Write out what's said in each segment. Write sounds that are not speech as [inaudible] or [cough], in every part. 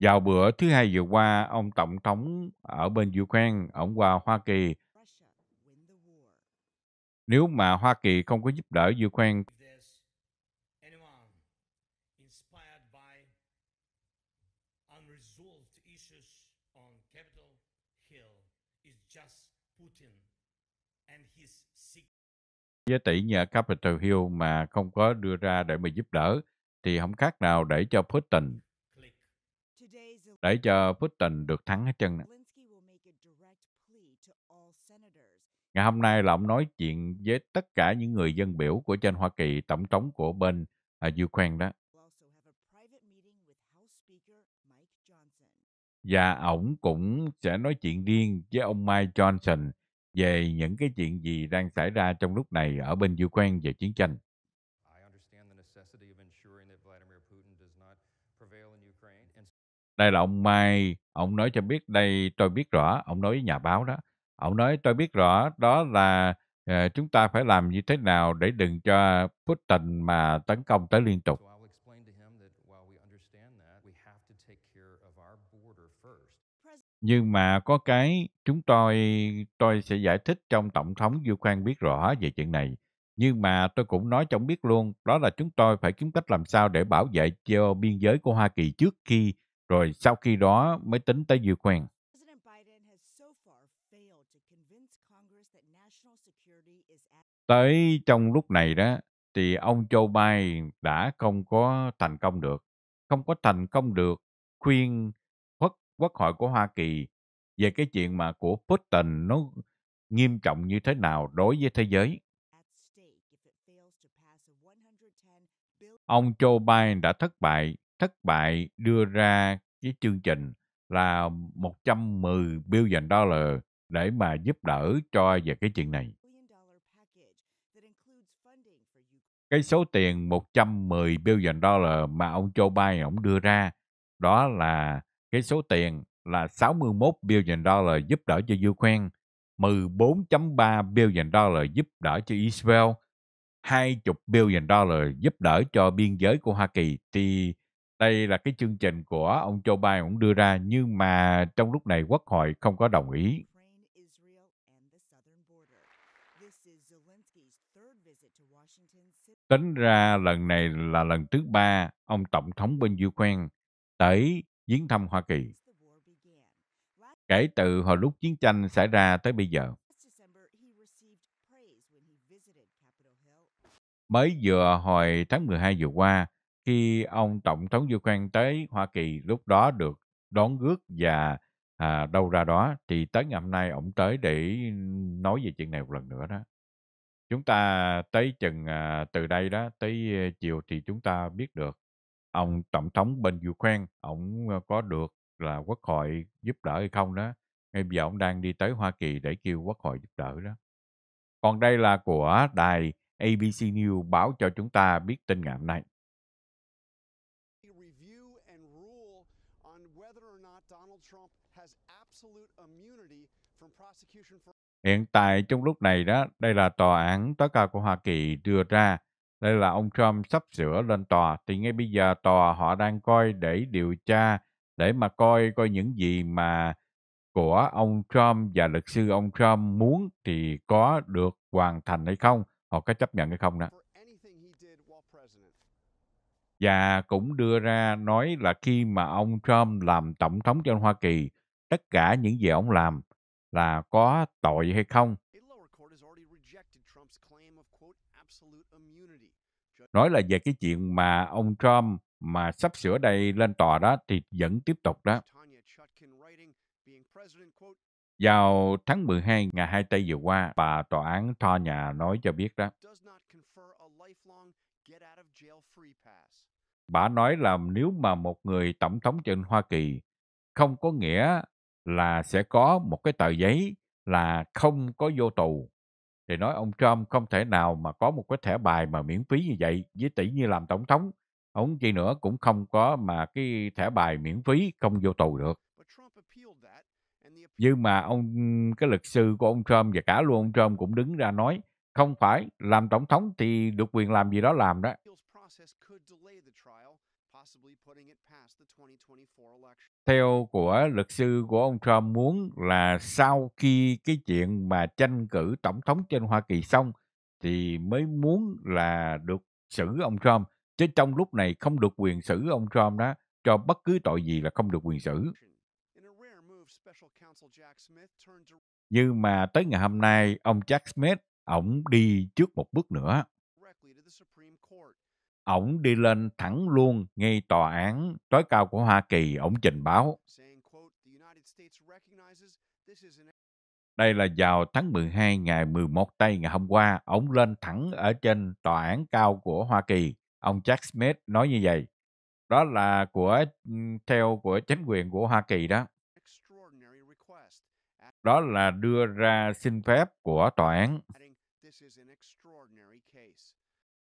Vào bữa thứ hai vừa qua, ông Tổng thống ở bên Ukraine, ông qua Hoa Kỳ. Nếu mà Hoa Kỳ không có giúp đỡ Ukraine với tỷ nhà Capitol Hill mà không có đưa ra để mà giúp đỡ thì không khác nào để cho Putin để cho Putin được thắng hết trơn Ngày hôm nay là ông nói chuyện với tất cả những người dân biểu của trên Hoa Kỳ, tổng thống của bên à, Ukraine đó. Và ổng cũng sẽ nói chuyện riêng với ông Mike Johnson, về những cái chuyện gì đang xảy ra trong lúc này ở bên Ukraine về chiến tranh. Đây là ông Mai, ông nói cho biết đây tôi biết rõ, ông nói với nhà báo đó. Ông nói tôi biết rõ đó là uh, chúng ta phải làm như thế nào để đừng cho Putin mà tấn công tới liên tục. nhưng mà có cái chúng tôi tôi sẽ giải thích trong tổng thống du khoan biết rõ về chuyện này nhưng mà tôi cũng nói cho ông biết luôn đó là chúng tôi phải kiếm cách làm sao để bảo vệ cho biên giới của hoa kỳ trước khi rồi sau khi đó mới tính tới du khoan tới trong lúc này đó thì ông Joe Biden đã không có thành công được, không có thành công được khuyên quốc hội của Hoa Kỳ về cái chuyện mà của Putin nó nghiêm trọng như thế nào đối với thế giới. Ông Joe Biden đã thất bại, thất bại đưa ra cái chương trình là 110 billion dollar để mà giúp đỡ cho về cái chuyện này. Cái số tiền 110 billion dollar mà ông Joe Biden ông đưa ra đó là cái số tiền là 61 billion dollar giúp đỡ cho Ukraine, 14.3 billion dollar giúp đỡ cho Israel, 20 billion dollar giúp đỡ cho biên giới của Hoa Kỳ thì đây là cái chương trình của ông Joe Biden cũng đưa ra nhưng mà trong lúc này Quốc hội không có đồng ý. Tính ra lần này là lần thứ ba ông Tổng thống bên Ukraine tới viếng thăm Hoa Kỳ. Kể từ hồi lúc chiến tranh xảy ra tới bây giờ, mới vừa hồi tháng 12 vừa qua, khi ông Tổng thống Du Quan tới Hoa Kỳ lúc đó được đón rước và à, đâu ra đó, thì tới ngày hôm nay ông tới để nói về chuyện này một lần nữa đó. Chúng ta tới chừng à, từ đây đó, tới chiều thì chúng ta biết được ông tổng thống bên Ukraine ông ờ, có được là quốc hội giúp đỡ hay không đó ngay bây giờ ông đang đi tới Hoa Kỳ để kêu quốc hội giúp đỡ đó còn đây là của đài ABC News báo cho chúng ta biết tin ngày hôm nay Hiện tại trong lúc này đó, đây là tòa án tối cao của Hoa Kỳ đưa ra đây là ông Trump sắp sửa lên tòa, thì ngay bây giờ tòa họ đang coi để điều tra, để mà coi coi những gì mà của ông Trump và luật sư ông Trump muốn thì có được hoàn thành hay không, họ có chấp nhận hay không đó. Và cũng đưa ra nói là khi mà ông Trump làm tổng thống cho Hoa Kỳ, tất cả những gì ông làm là có tội hay không nói là về cái chuyện mà ông Trump mà sắp sửa đây lên tòa đó thì vẫn tiếp tục đó. Vào tháng 12 ngày 2 Tây vừa qua, bà tòa án Tho Nhà nói cho biết đó. Bà nói là nếu mà một người tổng thống trên Hoa Kỳ không có nghĩa là sẽ có một cái tờ giấy là không có vô tù thì nói ông Trump không thể nào mà có một cái thẻ bài mà miễn phí như vậy với tỷ như làm tổng thống. Ông chi nữa cũng không có mà cái thẻ bài miễn phí không vô tù được. Nhưng mà ông cái luật sư của ông Trump và cả luôn ông Trump cũng đứng ra nói không phải làm tổng thống thì được quyền làm gì đó làm đó theo của luật sư của ông Trump muốn là sau khi cái chuyện mà tranh cử tổng thống trên Hoa Kỳ xong thì mới muốn là được xử ông Trump chứ trong lúc này không được quyền xử ông Trump đó cho bất cứ tội gì là không được quyền xử. Nhưng mà tới ngày hôm nay ông Jack Smith ổng đi trước một bước nữa ổng đi lên thẳng luôn ngay tòa án tối cao của Hoa Kỳ, ổng trình báo. Đây là vào tháng 12 ngày 11 tây ngày hôm qua, ổng lên thẳng ở trên tòa án cao của Hoa Kỳ. Ông Jack Smith nói như vậy. Đó là của theo của chính quyền của Hoa Kỳ đó. Đó là đưa ra xin phép của tòa án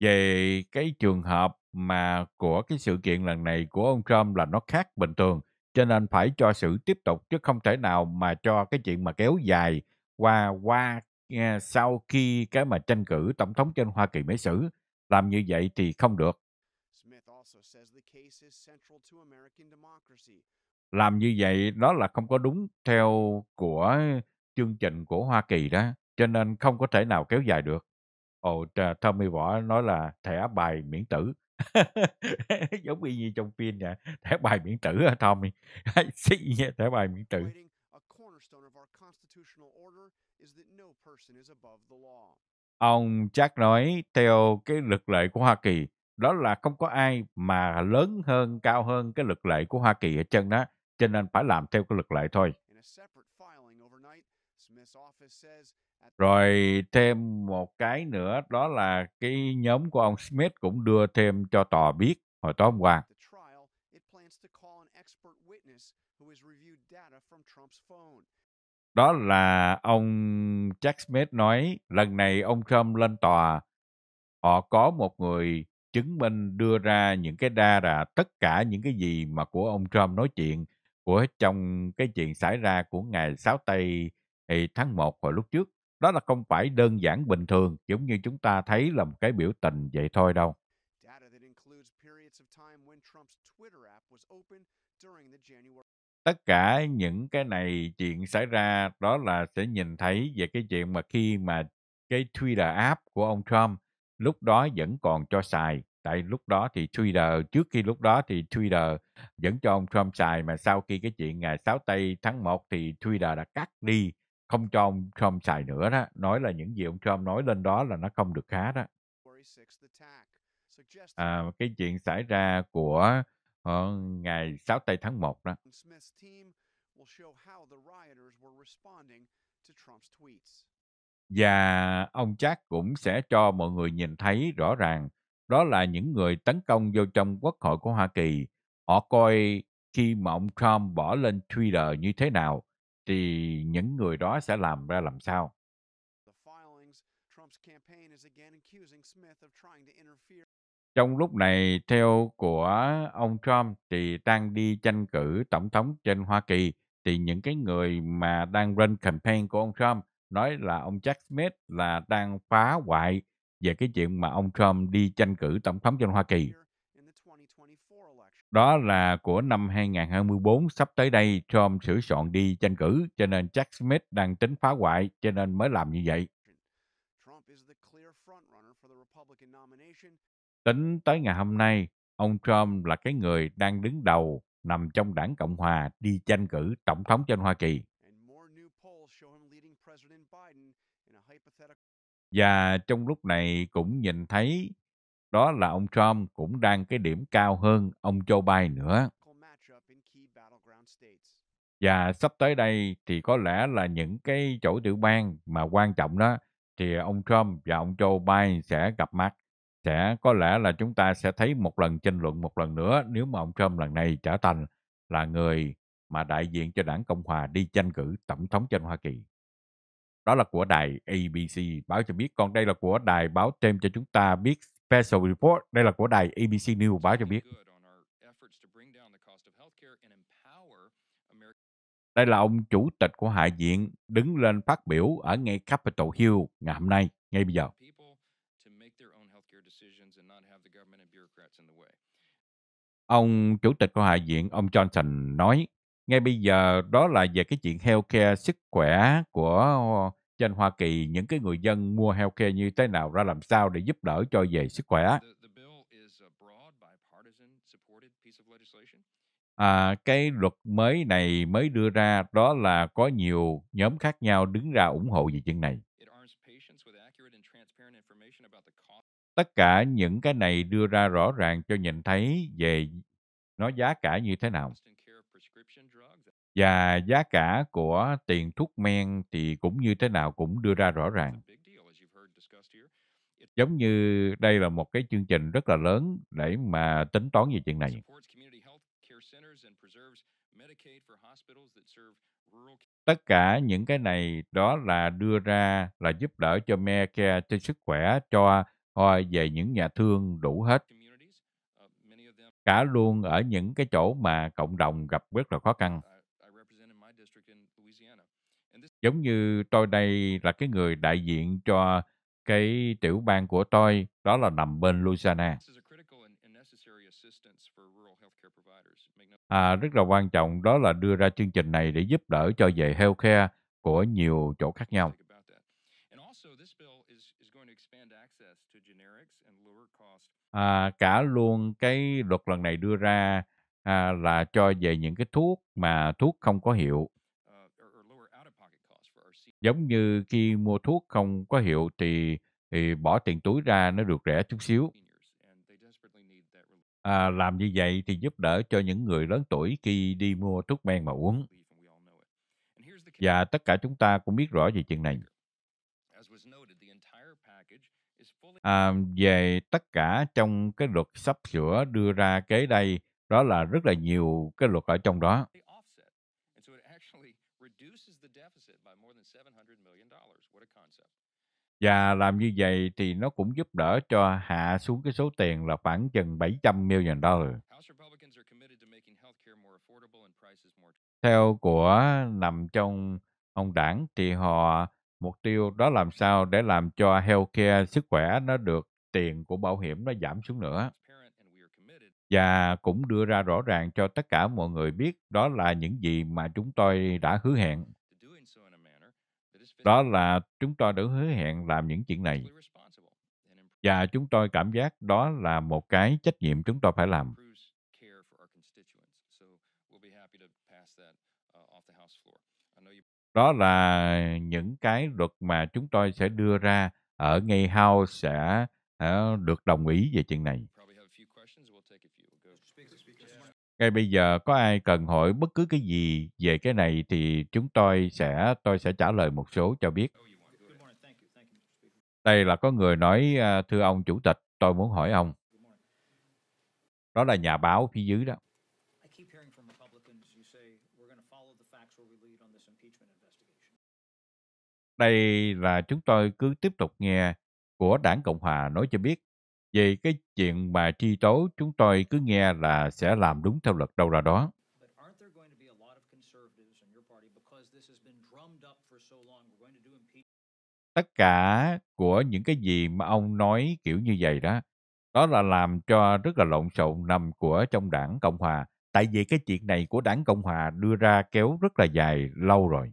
về cái trường hợp mà của cái sự kiện lần này của ông Trump là nó khác bình thường cho nên phải cho sự tiếp tục chứ không thể nào mà cho cái chuyện mà kéo dài qua qua sau khi cái mà tranh cử tổng thống trên Hoa Kỳ mới xử làm như vậy thì không được làm như vậy đó là không có đúng theo của chương trình của Hoa Kỳ đó cho nên không có thể nào kéo dài được Ồ, Tommy Võ nói là thẻ bài miễn tử. [laughs] Giống y như trong phim [laughs] nha. Thẻ bài miễn tử hả Tommy? Xí thẻ bài miễn tử. Ông chắc nói theo cái luật lệ của Hoa Kỳ, đó là không có ai mà lớn hơn, cao hơn cái luật lệ của Hoa Kỳ ở chân đó, cho nên phải làm theo cái luật lệ thôi rồi thêm một cái nữa đó là cái nhóm của ông Smith cũng đưa thêm cho tòa biết hồi tối hôm qua. Đó là ông Jack Smith nói lần này ông Trump lên tòa, họ có một người chứng minh đưa ra những cái đa là tất cả những cái gì mà của ông Trump nói chuyện của trong cái chuyện xảy ra của ngày 6 tây tháng 1 hồi lúc trước đó là không phải đơn giản bình thường, giống như chúng ta thấy là một cái biểu tình vậy thôi đâu. Tất cả những cái này chuyện xảy ra đó là sẽ nhìn thấy về cái chuyện mà khi mà cái Twitter app của ông Trump lúc đó vẫn còn cho xài. Tại lúc đó thì Twitter, trước khi lúc đó thì Twitter vẫn cho ông Trump xài mà sau khi cái chuyện ngày 6 Tây tháng 1 thì Twitter đã cắt đi không cho ông Trump xài nữa đó, nói là những gì ông Trump nói lên đó là nó không được khá đó. À, cái chuyện xảy ra của uh, ngày 6 tây tháng 1 đó. Và ông chắc cũng sẽ cho mọi người nhìn thấy rõ ràng đó là những người tấn công vô trong quốc hội của Hoa Kỳ. Họ coi khi mà ông Trump bỏ lên Twitter như thế nào thì những người đó sẽ làm ra làm sao? Trong lúc này, theo của ông Trump thì đang đi tranh cử tổng thống trên Hoa Kỳ thì những cái người mà đang run campaign của ông Trump nói là ông Jack Smith là đang phá hoại về cái chuyện mà ông Trump đi tranh cử tổng thống trên Hoa Kỳ đó là của năm 2024 sắp tới đây Trump sửa soạn đi tranh cử cho nên Jack Smith đang tính phá hoại cho nên mới làm như vậy. Tính tới ngày hôm nay, ông Trump là cái người đang đứng đầu nằm trong đảng Cộng Hòa đi tranh cử tổng thống trên Hoa Kỳ. Và trong lúc này cũng nhìn thấy đó là ông Trump cũng đang cái điểm cao hơn ông Joe Biden nữa. Và sắp tới đây thì có lẽ là những cái chỗ tiểu bang mà quan trọng đó thì ông Trump và ông Joe Biden sẽ gặp mặt. Sẽ có lẽ là chúng ta sẽ thấy một lần tranh luận một lần nữa nếu mà ông Trump lần này trở thành là người mà đại diện cho đảng Cộng Hòa đi tranh cử tổng thống trên Hoa Kỳ. Đó là của đài ABC báo cho biết, còn đây là của đài báo thêm cho chúng ta biết Special Report, đây là của đài ABC News báo cho biết. Đây là ông chủ tịch của Hạ viện đứng lên phát biểu ở ngay Capitol Hill ngày hôm nay, ngay bây giờ. Ông chủ tịch của Hạ viện, ông Johnson nói, ngay bây giờ đó là về cái chuyện healthcare, sức khỏe của trên Hoa Kỳ những cái người dân mua healthcare như thế nào ra làm sao để giúp đỡ cho về sức khỏe. À, cái luật mới này mới đưa ra đó là có nhiều nhóm khác nhau đứng ra ủng hộ về chuyện này. Tất cả những cái này đưa ra rõ ràng cho nhìn thấy về nó giá cả như thế nào. Và giá cả của tiền thuốc men thì cũng như thế nào cũng đưa ra rõ ràng. Giống như đây là một cái chương trình rất là lớn để mà tính toán về chuyện này. Tất cả những cái này đó là đưa ra là giúp đỡ cho Medicare cho sức khỏe cho thôi ờ, về những nhà thương đủ hết. Cả luôn ở những cái chỗ mà cộng đồng gặp rất là khó khăn giống như tôi đây là cái người đại diện cho cái tiểu bang của tôi đó là nằm bên Louisiana. À, rất là quan trọng đó là đưa ra chương trình này để giúp đỡ cho về healthcare của nhiều chỗ khác nhau. À, cả luôn cái luật lần này đưa ra à, là cho về những cái thuốc mà thuốc không có hiệu Giống như khi mua thuốc không có hiệu thì, thì bỏ tiền túi ra nó được rẻ chút xíu. À, làm như vậy thì giúp đỡ cho những người lớn tuổi khi đi mua thuốc men mà uống. Và tất cả chúng ta cũng biết rõ về chuyện này. À, về tất cả trong cái luật sắp sửa đưa ra kế đây, đó là rất là nhiều cái luật ở trong đó. Và làm như vậy thì nó cũng giúp đỡ cho hạ xuống cái số tiền là khoảng chừng 700 million dollar. Theo của nằm trong ông đảng thì họ mục tiêu đó làm sao để làm cho healthcare sức khỏe nó được tiền của bảo hiểm nó giảm xuống nữa và cũng đưa ra rõ ràng cho tất cả mọi người biết đó là những gì mà chúng tôi đã hứa hẹn đó là chúng tôi đã hứa hẹn làm những chuyện này. Và chúng tôi cảm giác đó là một cái trách nhiệm chúng tôi phải làm. Đó là những cái luật mà chúng tôi sẽ đưa ra ở ngay House sẽ ờ, được đồng ý về chuyện này. ngay bây giờ có ai cần hỏi bất cứ cái gì về cái này thì chúng tôi sẽ tôi sẽ trả lời một số cho biết. Oh, Đây là có người nói à, thưa ông chủ tịch, tôi muốn hỏi ông. Đó là nhà báo phía dưới đó. Đây là chúng tôi cứ tiếp tục nghe của đảng Cộng hòa nói cho biết về cái chuyện mà tri tố, chúng tôi cứ nghe là sẽ làm đúng theo luật đâu ra đó. Tất cả của những cái gì mà ông nói kiểu như vậy đó, đó là làm cho rất là lộn xộn nằm của trong đảng Cộng Hòa. Tại vì cái chuyện này của đảng Cộng Hòa đưa ra kéo rất là dài lâu rồi.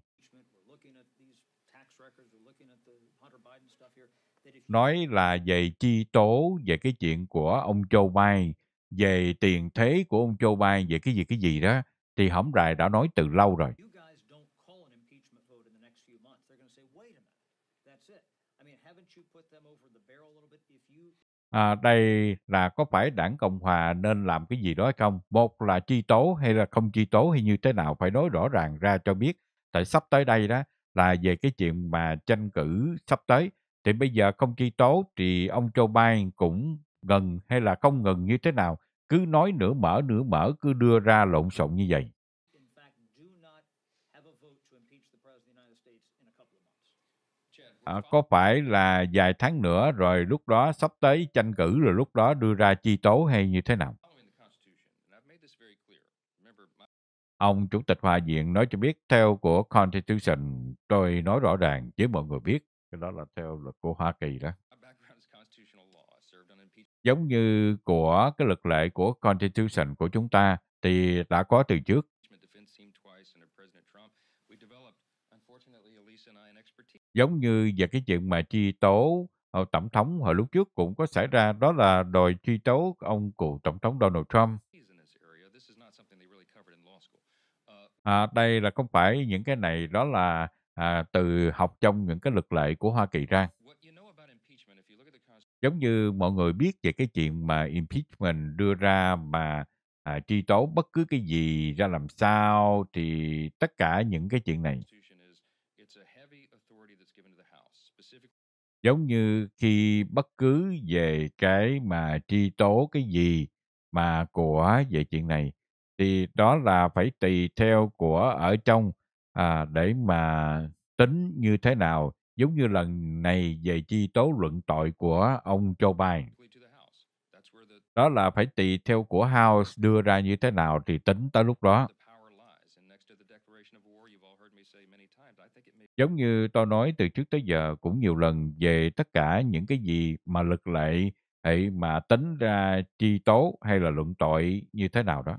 nói là về chi tố về cái chuyện của ông Joe Biden về tiền thế của ông Joe Biden về cái gì cái gì đó thì hổng rài đã nói từ lâu rồi. À, đây là có phải đảng Cộng Hòa nên làm cái gì đó hay không? Một là chi tố hay là không chi tố hay như thế nào phải nói rõ ràng ra cho biết. Tại sắp tới đây đó là về cái chuyện mà tranh cử sắp tới thì bây giờ không chi tố thì ông Joe Biden cũng gần hay là không ngừng như thế nào, cứ nói nửa mở nửa mở, cứ đưa ra lộn xộn như vậy. À, có phải là vài tháng nữa rồi lúc đó sắp tới tranh cử rồi lúc đó đưa ra chi tố hay như thế nào? Ông Chủ tịch Hòa diện nói cho biết theo của Constitution, tôi nói rõ ràng với mọi người biết cái đó là theo luật của Hoa Kỳ đó giống như của cái luật lệ của Constitution của chúng ta thì đã có từ trước. Giống như về cái chuyện mà truy tố ờ, tổng thống hồi lúc trước cũng có xảy ra đó là đòi truy tố ông cựu tổng thống Donald Trump. Uh, à, đây là không phải những cái này đó là à, từ học trong những cái luật lệ của Hoa Kỳ ra. Giống như mọi người biết về cái chuyện mà impeachment đưa ra mà à, truy tố bất cứ cái gì ra làm sao thì tất cả những cái chuyện này giống như khi bất cứ về cái mà truy tố cái gì mà của về chuyện này thì đó là phải tùy theo của ở trong à, để mà tính như thế nào giống như lần này về chi tố luận tội của ông Joe Biden. Đó là phải tùy theo của House đưa ra như thế nào thì tính tới lúc đó. Giống như tôi nói từ trước tới giờ cũng nhiều lần về tất cả những cái gì mà lực lệ hay mà tính ra chi tố hay là luận tội như thế nào đó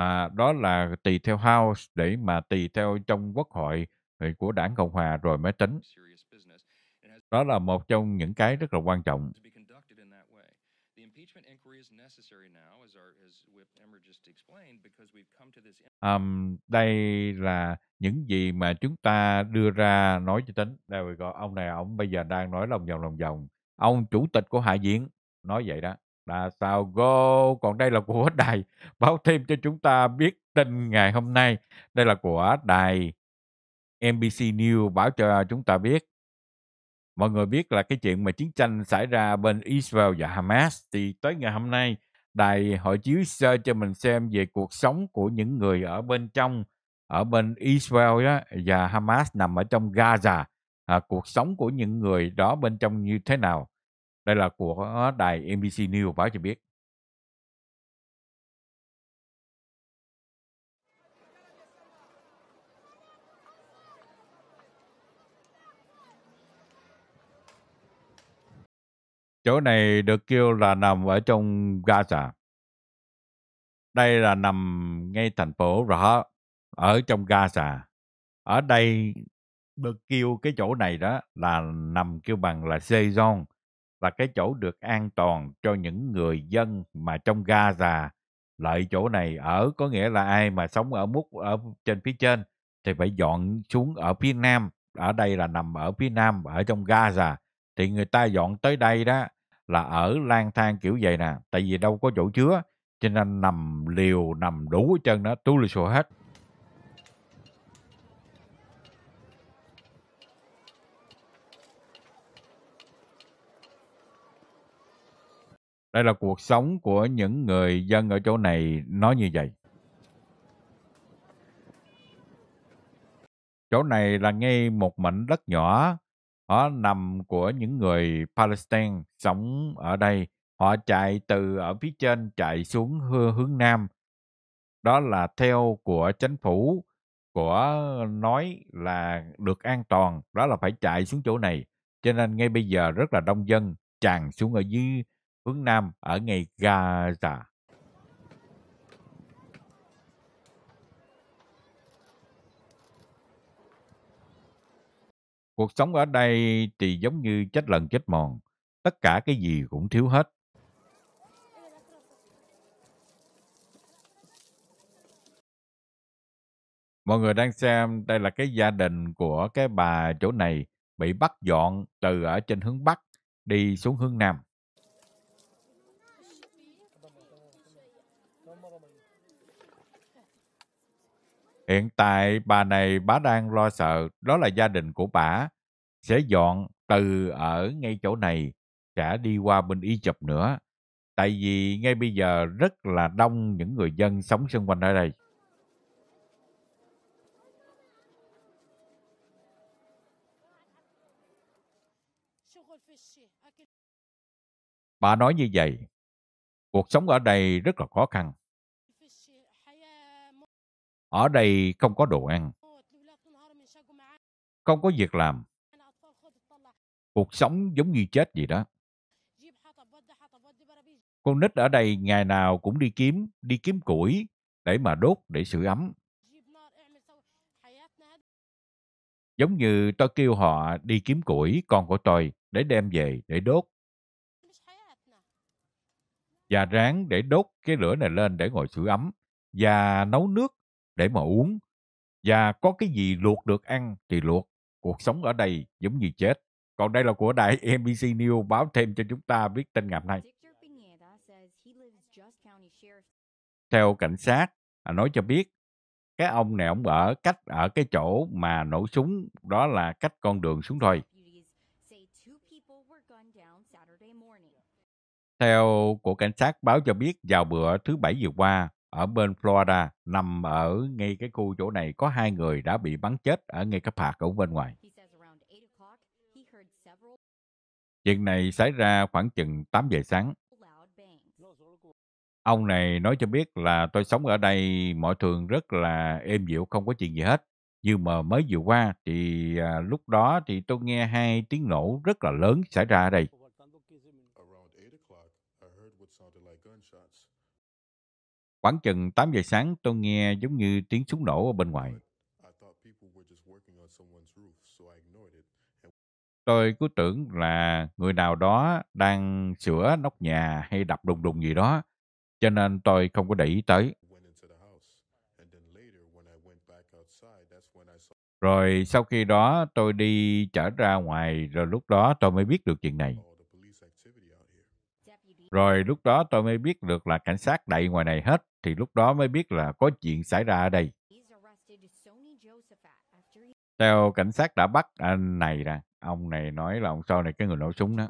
à, đó là tùy theo house để mà tùy theo trong quốc hội ờ, của đảng cộng hòa rồi mới tính đó là một trong những cái rất là quan trọng Um, đây là những gì mà chúng ta đưa ra nói cho tính. Đây we go. Ông này, ông bây giờ đang nói lòng vòng lòng vòng. Ông chủ tịch của Hạ viện nói vậy đó là sao Go. Còn đây là của [laughs] đài báo thêm cho chúng ta biết tin ngày hôm nay. Đây là của đài NBC News báo cho chúng ta biết. Mọi người biết là cái chuyện mà chiến tranh xảy ra bên Israel và Hamas thì tới ngày hôm nay đài hội chiếu sơ cho mình xem về cuộc sống của những người ở bên trong ở bên Israel đó, và Hamas nằm ở trong Gaza à, cuộc sống của những người đó bên trong như thế nào đây là của đài NBC News báo cho biết. Chỗ này được kêu là nằm ở trong Gaza. Đây là nằm ngay thành phố Rahat ở trong Gaza. Ở đây được kêu cái chỗ này đó là nằm kêu bằng là Sezon là cái chỗ được an toàn cho những người dân mà trong Gaza. Lại chỗ này ở có nghĩa là ai mà sống ở múc ở trên phía trên thì phải dọn xuống ở phía nam. Ở đây là nằm ở phía nam, ở trong Gaza. Thì người ta dọn tới đây đó là ở lang thang kiểu vậy nè. Tại vì đâu có chỗ chứa. Cho nên nằm liều, nằm đủ hết trơn đó, túi lùi hết Đây là cuộc sống của những người dân ở chỗ này nói như vậy. Chỗ này là ngay một mảnh đất nhỏ, ở nằm của những người Palestine sống ở đây. Họ chạy từ ở phía trên chạy xuống hướng nam. Đó là theo của chính phủ của nói là được an toàn, đó là phải chạy xuống chỗ này. Cho nên ngay bây giờ rất là đông dân tràn xuống ở dưới hướng Nam ở ngay Gaza. Cuộc sống ở đây thì giống như chết lần chết mòn, tất cả cái gì cũng thiếu hết. Mọi người đang xem đây là cái gia đình của cái bà chỗ này bị bắt dọn từ ở trên hướng Bắc đi xuống hướng Nam. Hiện tại bà này bà đang lo sợ đó là gia đình của bà sẽ dọn từ ở ngay chỗ này sẽ đi qua bên Ý chụp nữa. Tại vì ngay bây giờ rất là đông những người dân sống xung quanh ở đây. Bà nói như vậy, cuộc sống ở đây rất là khó khăn. Ở đây không có đồ ăn, không có việc làm. Cuộc sống giống như chết gì đó. Con nít ở đây ngày nào cũng đi kiếm, đi kiếm củi để mà đốt để sưởi ấm. Giống như tôi kêu họ đi kiếm củi con của tôi để đem về để đốt. Và ráng để đốt cái lửa này lên để ngồi sưởi ấm và nấu nước để mà uống. Và có cái gì luộc được ăn thì luộc. Cuộc sống ở đây giống như chết. Còn đây là của đại NBC [laughs] News báo thêm cho chúng ta biết tin ngày hôm nay. Uh, Theo cảnh sát, à, nói cho biết cái ông này ông ở cách ở cái chỗ mà nổ súng đó là cách con đường xuống thôi. Theo của cảnh sát báo cho biết vào bữa thứ bảy vừa qua, ở bên Florida nằm ở ngay cái khu chỗ này có hai người đã bị bắn chết ở ngay cái park ở bên ngoài. Chuyện này xảy ra khoảng chừng 8 giờ sáng. Ông này nói cho biết là tôi sống ở đây mọi thường rất là êm dịu, không có chuyện gì hết. Nhưng mà mới vừa qua thì à, lúc đó thì tôi nghe hai tiếng nổ rất là lớn xảy ra ở đây. Khoảng chừng 8 giờ sáng tôi nghe giống như tiếng súng nổ ở bên ngoài. Tôi cứ tưởng là người nào đó đang sửa nóc nhà hay đập đùng đùng gì đó, cho nên tôi không có để ý tới. Rồi sau khi đó tôi đi trở ra ngoài rồi lúc đó tôi mới biết được chuyện này. Rồi lúc đó tôi mới biết được là cảnh sát đậy ngoài này hết thì lúc đó mới biết là có chuyện xảy ra ở đây. Theo cảnh sát đã bắt anh này ra, ông này nói là ông sau này cái người nổ súng đó.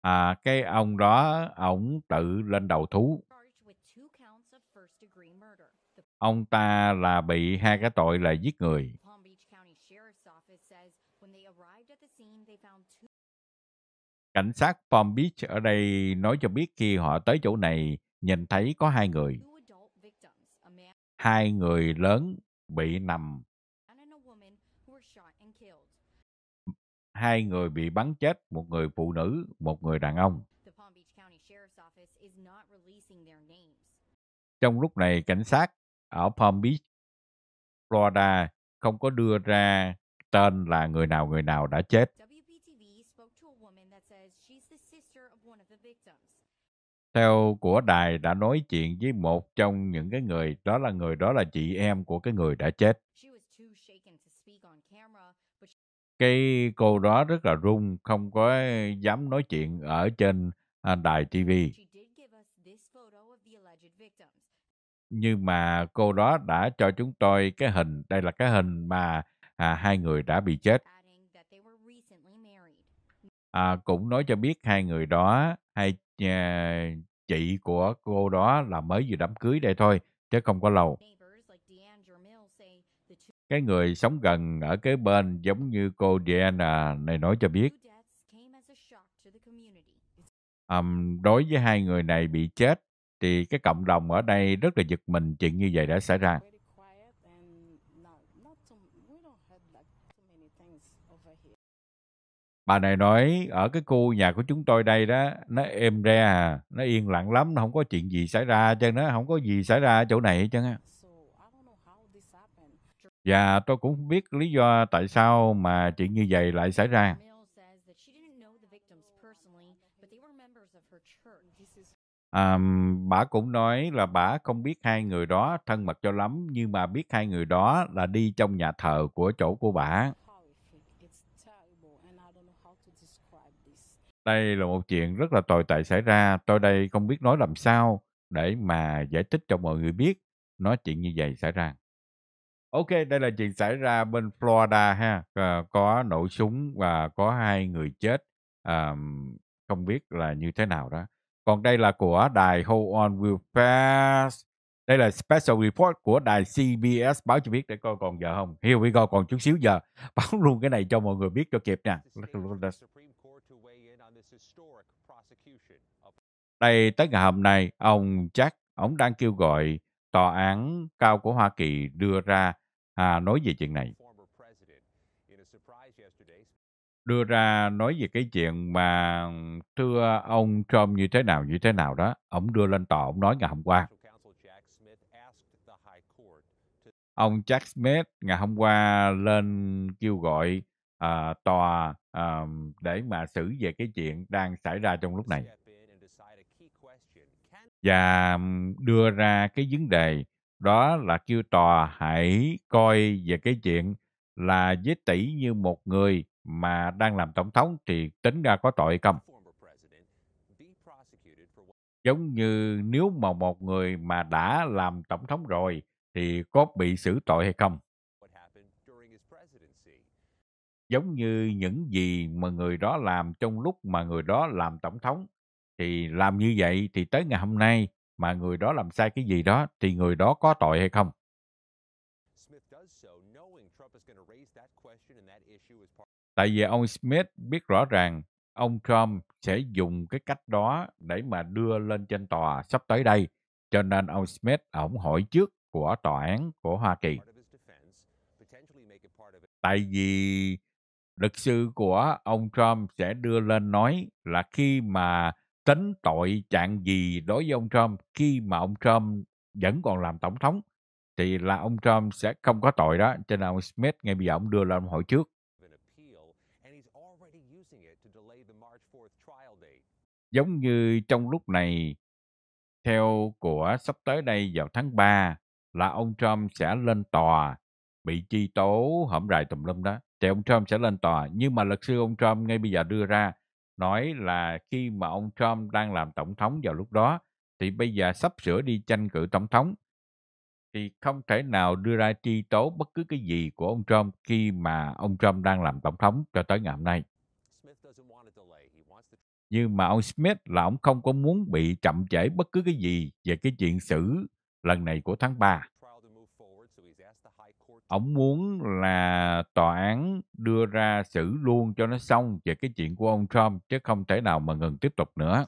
À, cái ông đó, ông tự lên đầu thú. Ông ta là bị hai cái tội là giết người. Cảnh sát Palm Beach ở đây nói cho biết khi họ tới chỗ này, nhìn thấy có hai người. Hai người lớn bị nằm. Hai người bị bắn chết, một người phụ nữ, một người đàn ông. Trong lúc này, cảnh sát ở Palm Beach, Florida không có đưa ra tên là người nào người nào đã chết. theo của đài đã nói chuyện với một trong những cái người đó là người đó là chị em của cái người đã chết cái cô đó rất là run không có dám nói chuyện ở trên à, đài tv nhưng mà cô đó đã cho chúng tôi cái hình đây là cái hình mà à, hai người đã bị chết à, cũng nói cho biết hai người đó hai nhà chị của cô đó là mới vừa đám cưới đây thôi, chứ không có lâu. Cái người sống gần ở kế bên giống như cô Diana này nói cho biết. Um, đối với hai người này bị chết thì cái cộng đồng ở đây rất là giật mình chuyện như vậy đã xảy ra. bà này nói ở cái khu nhà của chúng tôi đây đó nó êm re à nó yên lặng lắm nó không có chuyện gì xảy ra chứ nó không có gì xảy ra ở chỗ này chứ và tôi cũng không biết lý do tại sao mà chuyện như vậy lại xảy ra À, bà cũng nói là bà không biết hai người đó thân mật cho lắm nhưng mà biết hai người đó là đi trong nhà thờ của chỗ của bà đây là một chuyện rất là tồi tệ xảy ra, tôi đây không biết nói làm sao để mà giải thích cho mọi người biết nó chuyện như vậy xảy ra. Ok, đây là chuyện xảy ra bên Florida ha, ờ, có nổ súng và có hai người chết, à, không biết là như thế nào đó. Còn đây là của đài Hold On Will Pass đây là special report của đài CBS báo cho biết để coi còn giờ không. Here we go, còn chút xíu giờ. [laughs] Báo luôn cái này cho mọi người biết cho kịp nè. Đây, tới ngày hôm nay, ông Jack, ông đang kêu gọi tòa án cao của Hoa Kỳ đưa ra à, nói về chuyện này. Đưa ra nói về cái chuyện mà thưa ông Trump như thế nào, như thế nào đó. Ông đưa lên tòa, ông nói ngày hôm qua. ông Jack Smith ngày hôm qua lên kêu gọi uh, tòa uh, để mà xử về cái chuyện đang xảy ra trong lúc này và đưa ra cái vấn đề đó là kêu tòa hãy coi về cái chuyện là với tỷ như một người mà đang làm tổng thống thì tính ra có tội không? Giống như nếu mà một người mà đã làm tổng thống rồi thì có bị xử tội hay không? Giống như những gì mà người đó làm trong lúc mà người đó làm tổng thống, thì làm như vậy thì tới ngày hôm nay mà người đó làm sai cái gì đó thì người đó có tội hay không? Tại vì ông Smith biết rõ ràng ông Trump sẽ dùng cái cách đó để mà đưa lên trên tòa sắp tới đây. Cho nên ông Smith ổng hỏi trước của tòa án của Hoa Kỳ. Tại vì luật sư của ông Trump sẽ đưa lên nói là khi mà tính tội trạng gì đối với ông Trump khi mà ông Trump vẫn còn làm tổng thống thì là ông Trump sẽ không có tội đó cho nên ông Smith ngay bây giờ ông đưa lên hội trước giống như trong lúc này theo của sắp tới đây vào tháng 3 là ông Trump sẽ lên tòa bị chi tố hõm rày tùm lum đó thì ông Trump sẽ lên tòa nhưng mà luật sư ông Trump ngay bây giờ đưa ra nói là khi mà ông Trump đang làm tổng thống vào lúc đó thì bây giờ sắp sửa đi tranh cử tổng thống thì không thể nào đưa ra truy tố bất cứ cái gì của ông Trump khi mà ông Trump đang làm tổng thống cho tới ngày hôm nay. Nhưng mà ông Smith là ông không có muốn bị chậm trễ bất cứ cái gì về cái chuyện xử lần này của tháng 3. Ông muốn là tòa án đưa ra xử luôn cho nó xong về cái chuyện của ông Trump, chứ không thể nào mà ngừng tiếp tục nữa.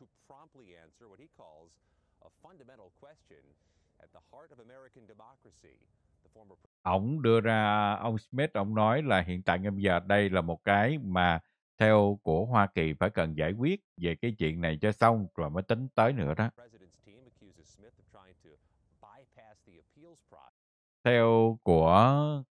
Ông đưa ra, ông Smith, ông nói là hiện tại bây giờ đây là một cái mà theo của Hoa Kỳ phải cần giải quyết về cái chuyện này cho xong rồi mới tính tới nữa đó. theo của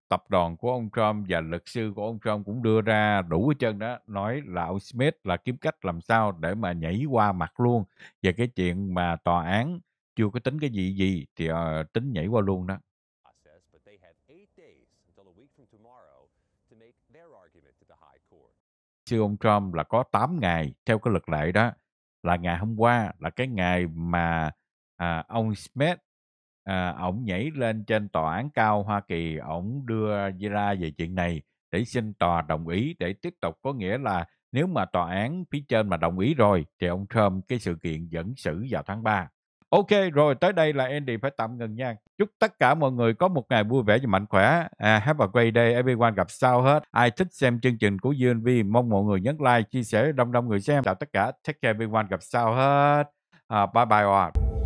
tập đoàn của ông Trump và luật sư của ông Trump cũng đưa ra đủ cái chân đó nói là ông Smith là kiếm cách làm sao để mà nhảy qua mặt luôn về cái chuyện mà tòa án chưa có tính cái gì gì thì uh, tính nhảy qua luôn đó. Sư ông Trump là có 8 ngày theo cái luật lệ đó là ngày hôm qua là cái ngày mà à, ông Smith à, ổng nhảy lên trên tòa án cao Hoa Kỳ, ổng đưa ra về chuyện này để xin tòa đồng ý để tiếp tục có nghĩa là nếu mà tòa án phía trên mà đồng ý rồi thì ông Trump cái sự kiện dẫn xử vào tháng 3. Ok rồi tới đây là Andy phải tạm ngừng nha. Chúc tất cả mọi người có một ngày vui vẻ và mạnh khỏe. À, have a great day everyone gặp sau hết. Ai thích xem chương trình của UNV mong mọi người nhấn like, chia sẻ đông đông người xem. Chào tất cả. Take care everyone gặp sau hết. À, bye bye all.